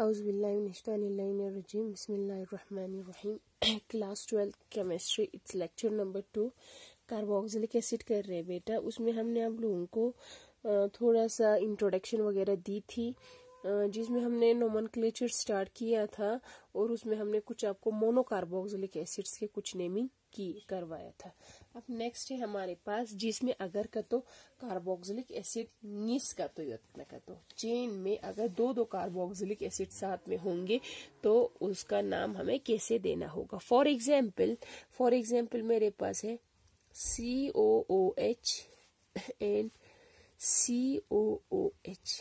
Auzubillahiminashtanirrajim. Bismillahirrahmanirrahim. Class twelfth chemistry it's lecture number two carboxylic acid कर रहे हैं बेटा उसमें हमने आप लोगों को थोड़ा सा इंट्रोडक्शन वगैरह दी थी जिसमें हमने नोमन स्टार्ट किया था और उसमें हमने कुछ आपको कार्बोक्सिलिक एसिड्स के कुछ नेमिंग की करवाया था अब नेक्स्ट है हमारे पास जिसमें अगर का तो कार्बोक्सिलिक एसिड निस का तो यत्ना का तो चेन में अगर दो दो कार्बोक्सिलिक एसिड साथ में होंगे तो उसका नाम हमें कैसे देना होगा फॉर एग्जाम्पल फॉर एग्जाम्पल मेरे पास है C O O H and C O O H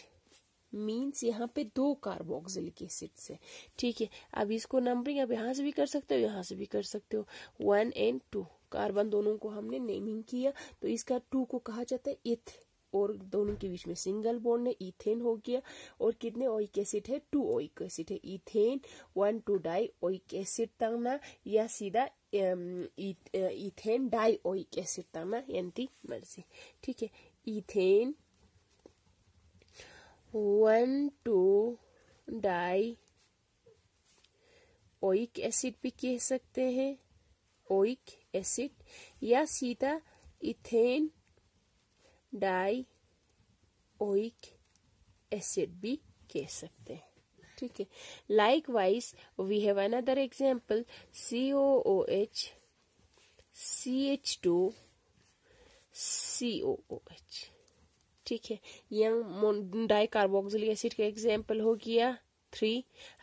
means यहाँ पे दो कार्बोक्सिलिक एसिड्स है ठीक है अब इसको नंबरिंग आप यहाँ से भी कर सकते हो यहाँ से भी कर सकते हो वन एंड टू कार्बन दोनों को हमने नेमिंग किया तो इसका टू को कहा जाता है इथ और दोनों के बीच में सिंगल बोन है इथेन हो गया और कितने ओइक एसिड है टू ओइक एसिड है ethane one two di oic acid ना या सीधा इथेन डाई ओइक एसिड ना यानी मर्जी ठीक है ethane one two di oic acid भी कह सकते हैं ओइक एसिड या सीधा इथेन डाई ओइक एसिड भी कह सकते हैं ठीक है likewise we have another example C O O H C H two C O O H ठीक है यंग डाई कार्बोक्सिलिक एसिड का एग्जाम्पल हो गया थ्री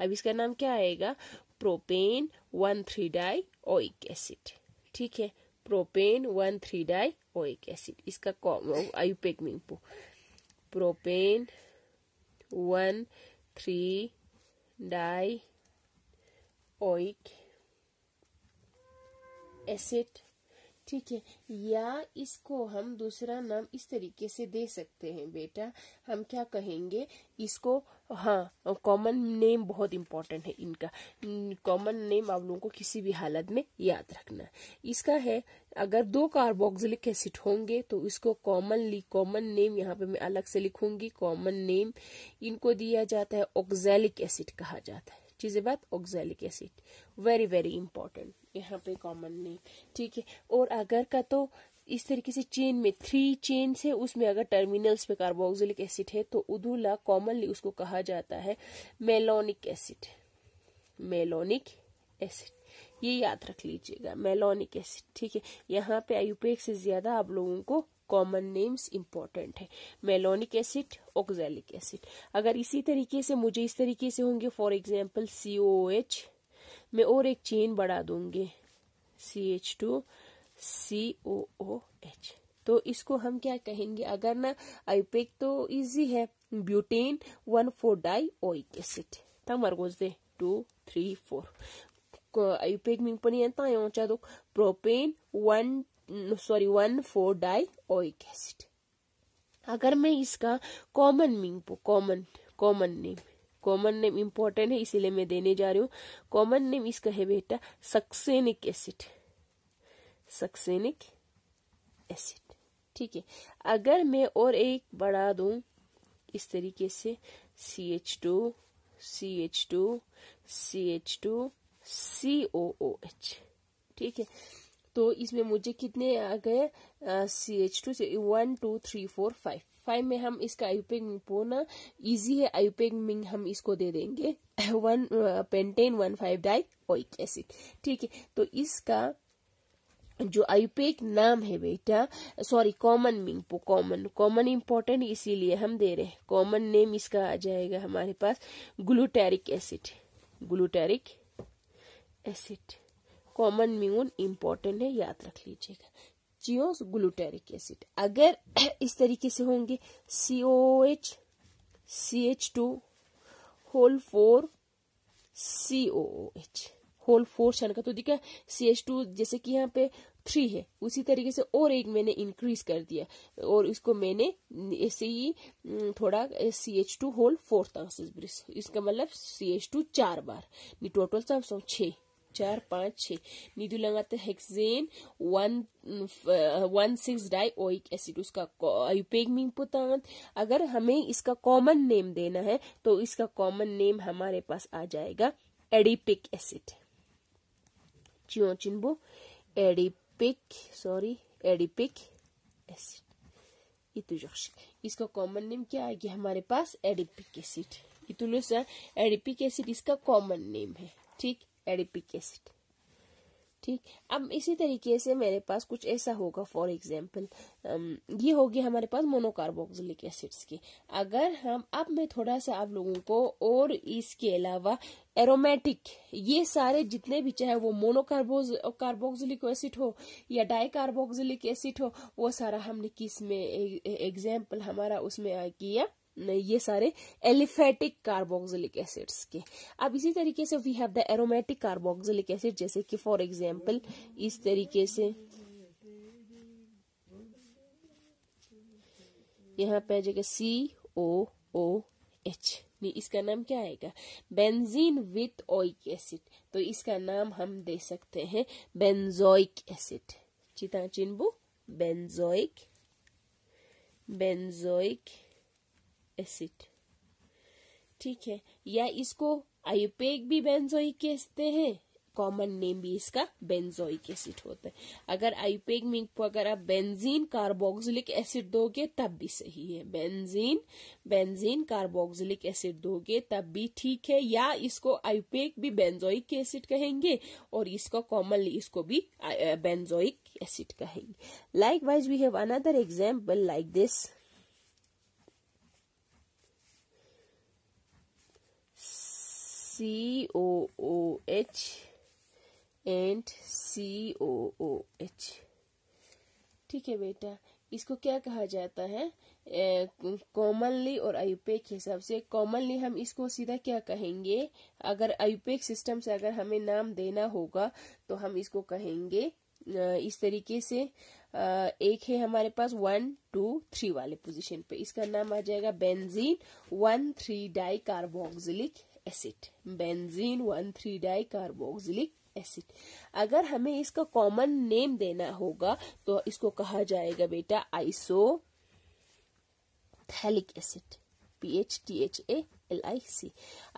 अब इसका नाम क्या आएगा propane one three di oic acid ठीक है propane one three di oic acid इसका आयुपेक मिंपो propane one three di oic acid ठीक है या इसको हम दूसरा नाम इस तरीके से दे सकते हैं बेटा हम क्या कहेंगे इसको हाँ कॉमन नेम बहुत इम्पोर्टेंट है इनका कॉमन नेम आप लोगों को किसी भी हालत में याद रखना इसका है अगर दो कार्बोक्सिलिक एसिड होंगे तो इसको कॉमनली कॉमन नेम यहाँ पे मैं अलग से लिखूंगी कॉमन नेम इनको दिया जाता है ऑक्जेलिक एसिड कहा जाता है चीजें बात oxalic acid very very important यहाँ पे कॉमन नेम ठीक है और अगर का तो इस तरीके से चेन में थ्री चेन है उसमें अगर टर्मिनल्स पे कार्बोक्सिलिक एसिड है तो उदूला कॉमनली उसको कहा जाता है मेलोनिक एसिड मेलोनिक एसिड ये याद रख लीजिएगा मेलोनिक एसिड ठीक है यहाँ पे आयुपेक से ज्यादा आप लोगों को कॉमन नेम्स इंपॉर्टेंट है मेलोनिक एसिड ऑक्सैलिक एसिड अगर इसी तरीके से मुझे इस तरीके से होंगे for example C O H मैं और एक चेन बढ़ा दूंगी C H two C O O H तो इसको हम क्या कहेंगे अगर ना आईपेक तो इजी है butane one four di oic acid दे टू थ्री फोर आईपेक मिंग पण येता येवच्या propane one sorry one four di oic acid अगर मैं इसका कॉमन पो common common name common name important है इसीलिए मैं देने जा रही हूँ कॉमन नेम इसका है बेटा सक्सेनिक एसिड सक्सेनिक एसिड ठीक है अगर मैं और एक बढ़ा दू इस तरीके से C H two C H two C H two C O O H ठीक है तो इसमें मुझे कितने आ गए C H two one two three four five five में हम इसका आयुपेग पोना इजी है आयुपेग मिंग हम इसको दे देंगे one pentane one five di oic acid ठीक है तो इसका जो आयुपेक नाम है बेटा सॉरी कॉमन मिंग कॉमन कॉमन इंपॉर्टेंट इसीलिए हम दे रहे हैं कॉमन नेम इसका आ जाएगा हमारे पास glutaric acid glutaric acid common म्यून इम्पोर्टेंट है याद रख लीजिएगा जियोस ग्लूटेरिक एसिड अगर इस तरीके से होंगे C O H C H two whole four C O H whole four शन का तो दिखा सी एच टू जैसे कि यहाँ पे थ्री है उसी तरीके से और एक मैंने इंक्रीज कर दिया और इसको मैंने ऐसे ही थोड़ा C H two whole four था इसका मतलब सी एच टू चार बार टोटल सब सौ छह चार पाँच छः नीडू लगाते hexane one one six oic acid उसका यूपेगमिंग अगर हमें इसका कॉमन नेम देना है तो इसका कॉमन नेम हमारे पास आ जाएगा एडिपिक एसिड चिओ चिनबो एडिपिक सॉरी एडिपिक एसिड तो इसका कॉमन नेम क्या आ हमारे पास एडिपिक एसिड इतुलुसा तो एडिपिक एसिड इसका कॉमन नेम है ठीक एडिपिक एसिड ठीक अब इसी तरीके से मेरे पास कुछ ऐसा होगा फॉर एग्जाम्पल ये होगी हमारे पास मोनोकार्बोक्सिलिक एसिड्स की अगर हम अब मैं थोड़ा सा आप लोगों को और इसके अलावा एरोमेटिक ये सारे जितने भी चाहे वो मोनोकार्बोज कार्बोक्सिलिक एसिड हो या डाई एसिड हो वो सारा हमने किस में एग्जाम्पल हमारा उसमें किया ये सारे एलिफेटिक कार्बोक्सिलिक एसिड्स के अब इसी तरीके से we have the aromatic carboxylic acid जैसे कि फॉर एग्जाम्पल इस तरीके से यहाँ पे आ जाएगा सी ओ ओ एच नहीं इसका नाम क्या आएगा बेंजीन विथ ओइक एसिड तो इसका नाम हम दे सकते हैं बेंजोइक एसिड चिता चिन्बू बेंजोइक बेंजोइक एसिड ठीक है या इसको आयुपेक भी बेंजोइक कहते हैं कॉमन नेम भी इसका बेंजोइक एसिड होता है अगर आयुपेक में अगर आप बेंजीन कार्बोक्सिलिक एसिड दोगे तब भी सही है बेंजीन बेंजीन कार्बोक्सिलिक एसिड दोगे तब भी ठीक है या इसको आयुपेक भी बेंजोइक एसिड कहेंगे और इसको कॉमनली इसको भी बेंजोइक uh, एसिड कहेंगे likewise we have another example like this C O O H and C O O H ठीक है बेटा इसको क्या कहा जाता है कॉमनली और आयुपेक के हिसाब से कॉमनली हम इसको सीधा क्या कहेंगे अगर आयुपेक सिस्टम से अगर हमें नाम देना होगा तो हम इसको कहेंगे इस तरीके से एक है हमारे पास वन टू थ्री वाले पोजीशन पे इसका नाम आ जाएगा benzene one three di carboxylic acid benzene one three di carboxylic acid अगर हमें इसका कॉमन नेम देना होगा तो इसको कहा जाएगा बेटा isophthalic acid P H T H A L I C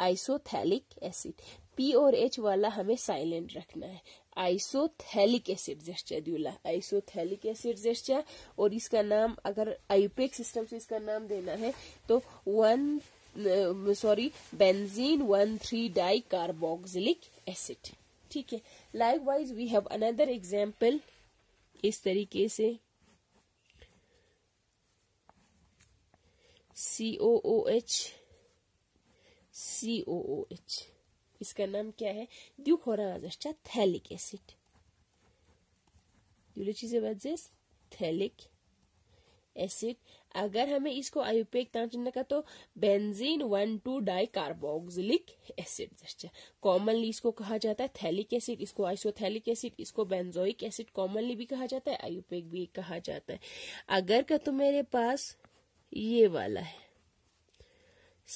isophthalic acid P और एच वाला हमें साइलेंट रखना है आइसोथैलिक एसिड जेस्टेड्यूला आइसोथैलिक एसिड जेस्टा और इसका नाम अगर आईपेक सिस्टम से इसका नाम देना है तो one sorry benzene one three di carboxylic acid ठीक है likewise we have another example इस तरीके से COOH ओ इसका नाम क्या है द्यूखोराजा थैलिक एसिड थैलिक एसिड अगर हमें इसको आयुपेक का तो benzene one two di carboxylic acid commonly इसको कहा जाता है थैलिक एसिड इसको आइसोथैलिक एसिड इसको बेंजोइक एसिड कॉमनली भी कहा जाता है आयुपेक भी कहा जाता है अगर का तो मेरे पास ये वाला है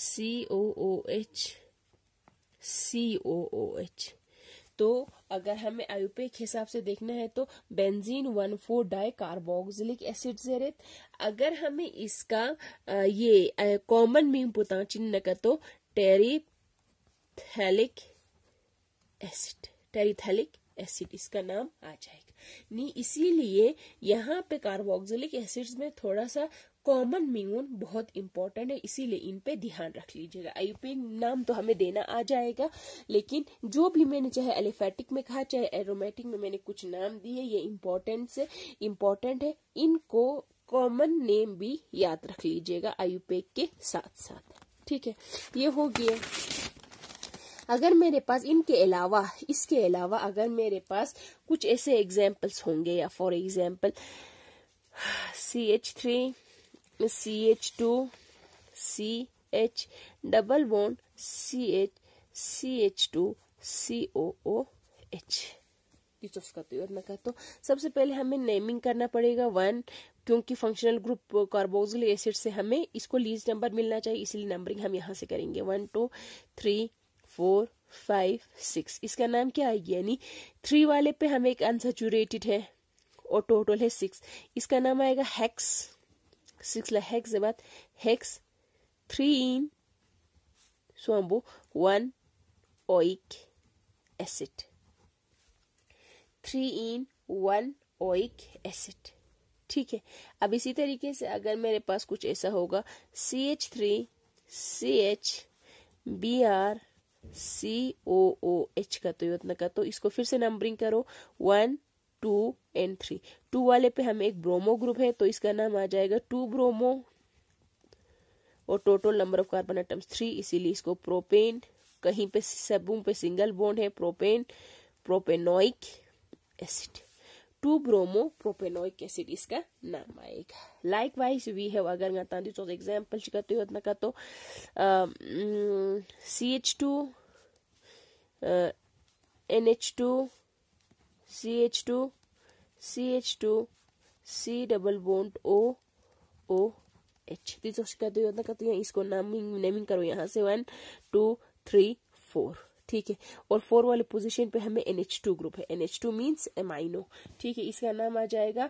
सी ओ ओ एच सी ओ ओ एच तो अगर हमें आयुपेक हिसाब से देखना है तो benzene one four di carboxylic acid से रेत अगर हमें इसका ये कॉमन मीम पुता चिन्ह का तो टेरिथैलिक एसिड टेरिथैलिक एसिड इसका नाम आ जाएगा नहीं इसीलिए यहाँ पे कार्बोक्सिलिक एसिड्स में थोड़ा सा कॉमन म्यून बहुत इंपॉर्टेंट है इसीलिए इन पे ध्यान रख लीजिएगा आईपी नाम तो हमें देना आ जाएगा लेकिन जो भी मैंने चाहे एलिफेटिक में कहा चाहे एरोमेटिक में मैंने कुछ नाम दिए ये से इम्पोर्टेंट है इनको कॉमन नेम भी याद रख लीजिएगा आयुपेक के साथ साथ ठीक है ये हो गया अगर मेरे पास इनके अलावा इसके अलावा अगर मेरे पास कुछ ऐसे एग्जाम्पल्स होंगे या for example C H three C H two C H double bond C H C H two C O O H और मैं कहता हूँ सबसे पहले हमें नेमिंग करना पड़ेगा वन क्योंकि फंक्शनल ग्रुप कार्बोक्सिलिक एसिड से हमें इसको लीज नंबर मिलना चाहिए इसलिए नंबरिंग हम यहाँ से करेंगे one two three four five six इसका नाम क्या है यानी थ्री वाले पे हमें एक अनसेचुरेटेड है और टोटल है सिक्स इसका नाम आएगा हैक्स six la hex के hex three in swambo one oic acid three in one oic acid ठीक है अब इसी तरीके से अगर मेरे पास कुछ ऐसा होगा C H three C H B R C O O H का तो उतना का तो इसको फिर से नंबरिंग करो one two and three two वाले पे हमें एक ब्रोमो ग्रुप है तो इसका नाम आ जाएगा टू ब्रोमो और total number of carbon atoms three इसीलिए इसको प्रोपेन कहीं पे सबों पे सिंगल बॉन्ड है propane propanoic acid two bromo propanoic acid इसका नाम आएगा लाइक वाइज वी हैव अगर मैं तो एग्जाम्पल करते हो का तो C H two N H two C H two C H two C double bond O O H ती कहते तो योजना करती इसको नामिंग नेमिंग करो यहाँ से वन टू थ्री फोर ठीक है और फोर वाले पोजीशन पे हमें एन एच टू ग्रुप है N H two means amino ठीक है इसका नाम आ जाएगा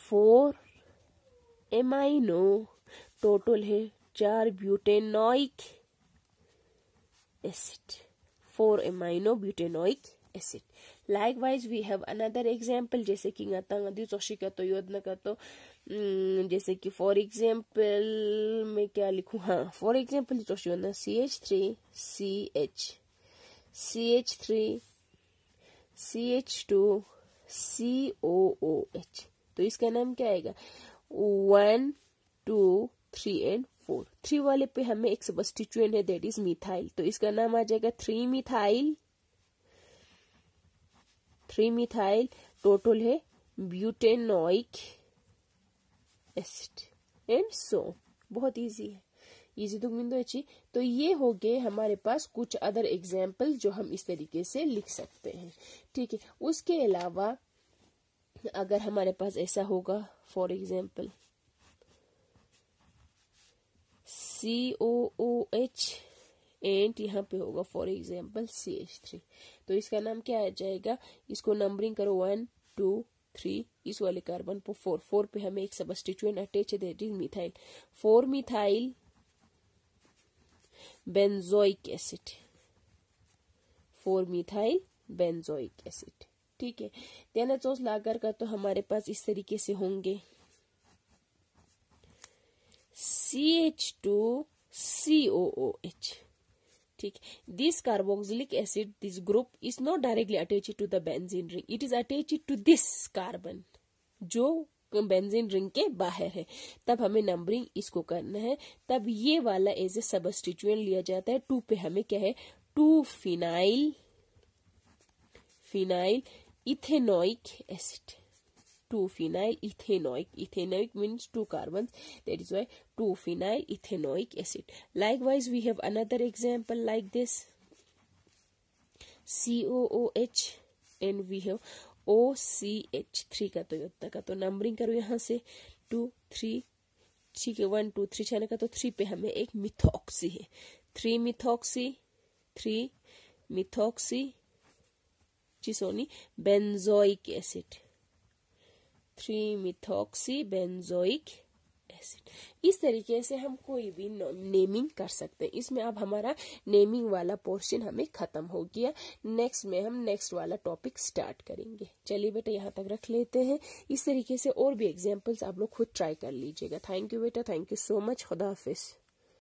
फोर एमाइनो टोटल है चार butanoic acid four amino butanoic acid wise we have another example जैसे कि चौशी का तो योद ना का तो जैसे कि फॉर एग्जाम्पल मैं क्या लिखू हाँ फॉर एग्जाम्पल चौशी होना C H three C H C H three C H two C O O H तो इसका नाम क्या आएगा one two three and four three वाले पे हमें एक सबस्टिट्यूएंट है दैट इज मिथाइल तो इसका नाम आ जाएगा three methyl three methyl total है ब्यूटेनोइक एसिड एंड सो बहुत इजी है इजी तो मिंदो अच्छी तो ये हो गए हमारे पास कुछ अदर एग्जाम्पल जो हम इस तरीके से लिख सकते हैं ठीक है उसके अलावा अगर हमारे पास ऐसा होगा for example C O O H and यहाँ पे होगा for example C H three तो इसका नाम क्या आ जाएगा इसको नंबरिंग करो वन टू थ्री इस वाले कार्बन पर फोर फोर पे हमें एक सबस्टिट्यूएंट अटैच है that is methyl four methyl benzoic acid four methyl benzoic acid ठीक है चोस लागर का तो हमारे पास इस तरीके से होंगे C H two C O O H ठीक this carboxylic acid this group is not directly attach to the benzene ring it is attach to this carbon जो बेंजीन रिंग के बाहर है तब हमें नंबरिंग इसको करना है तब ये वाला एज ए सबस्टिचुएंट लिया जाता है टू पे हमें क्या है two phenyl phenyl ethanoic acid two phenyl ethanoic ethanoic means two carbons that is why two phenyl ethanoic acid likewise we have another example like this COOH and we have OCH three का तो योद्धा का तो numbering करो यहाँ से to three ठीक है वन टू थ्री चाइना का तो थ्री पे हमें एक मिथोक्सी है थ्री मिथोक्सी थ्री मिथोक्सी जी सोनी benzoic acid three methoxy benzoic acid इस तरीके से हम कोई भी नेमिंग कर सकते हैं इसमें अब हमारा नेमिंग वाला पोर्शन हमें खत्म हो गया नेक्स्ट में हम नेक्स्ट वाला टॉपिक स्टार्ट करेंगे चलिए बेटा यहाँ तक रख लेते हैं इस तरीके से और भी एग्जाम्पल्स आप लोग खुद ट्राई कर लीजिएगा थैंक यू बेटा थैंक यू सो मच खुदाफिज़